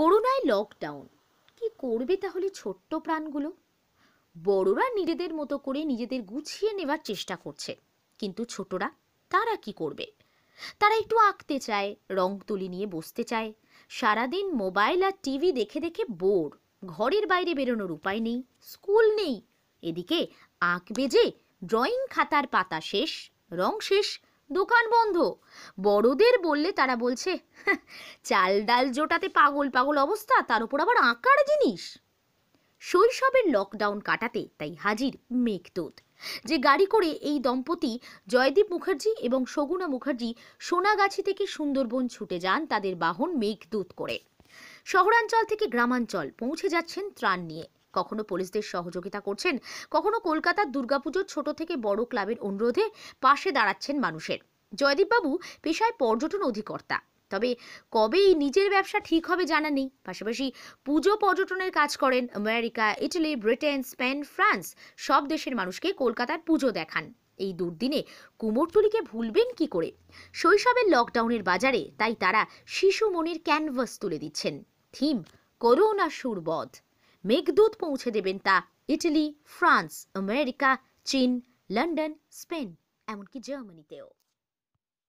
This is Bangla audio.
করোনায় লকডাউন কি করবে তাহলে ছোট্ট প্রাণগুলো বড়রা নিজেদের মতো করে নিজেদের গুছিয়ে নেবার চেষ্টা করছে কিন্তু ছোটরা তারা কি করবে তারা একটু আঁকতে চায় রং তুলি নিয়ে বসতে চায় সারাদিন মোবাইল আর টিভি দেখে দেখে বোর ঘরের বাইরে বেরোনোর উপায় নেই স্কুল নেই এদিকে আঁকবে যে ড্রয়িং খাতার পাতা শেষ রং শেষ দোকান বন্ধ বড়দের বললে তারা বলছে হ্যাঁ, চাল ডাল জোটাতে পাগল পাগল অবস্থা তার উপর আবার আঁকার জিনিস শৈশবের লকডাউন কাটাতে তাই হাজির মেঘদূত যে গাড়ি করে এই দম্পতি জয়দীপ মুখার্জি এবং শগুনা মুখার্জি সোনাগাছি থেকে সুন্দরবন ছুটে যান তাদের বাহন মেঘদূত করে শহরাঞ্চল থেকে গ্রামাঞ্চল পৌঁছে যাচ্ছেন ত্রাণ নিয়ে কখনো পুলিশদের সহযোগিতা করছেন কখনো কলকাতার দুর্গাপুজোর ছোট থেকে বড় ক্লাবের অনুরোধে পাশে দাঁড়াচ্ছেন মানুষের জয়দীপবাবু পেশায় পর্যটন অধিকর্তা তবে কবেই নিজের ব্যবসা ঠিক হবে জানা নেই পাশাপাশি পুজো পর্যটনের কাজ করেন America Italy Britain Spain France সব দেশের মানুষকে কলকাতার পুজো দেখান এই দুর্দিনে কুমোরতুলিকে ভুলবেন কি করে শৈশবের লকডাউনের বাজারে তাই তারা শিশু মনির ক্যানভাস তুলে দিচ্ছেন থিম করোনা সুরবধ মেঘদূত পৌঁছে দেবেন তা ইটালি ফ্রান্স আমেরিকা চীন লন্ডন স্পেন এমনকি জার্মানিতেও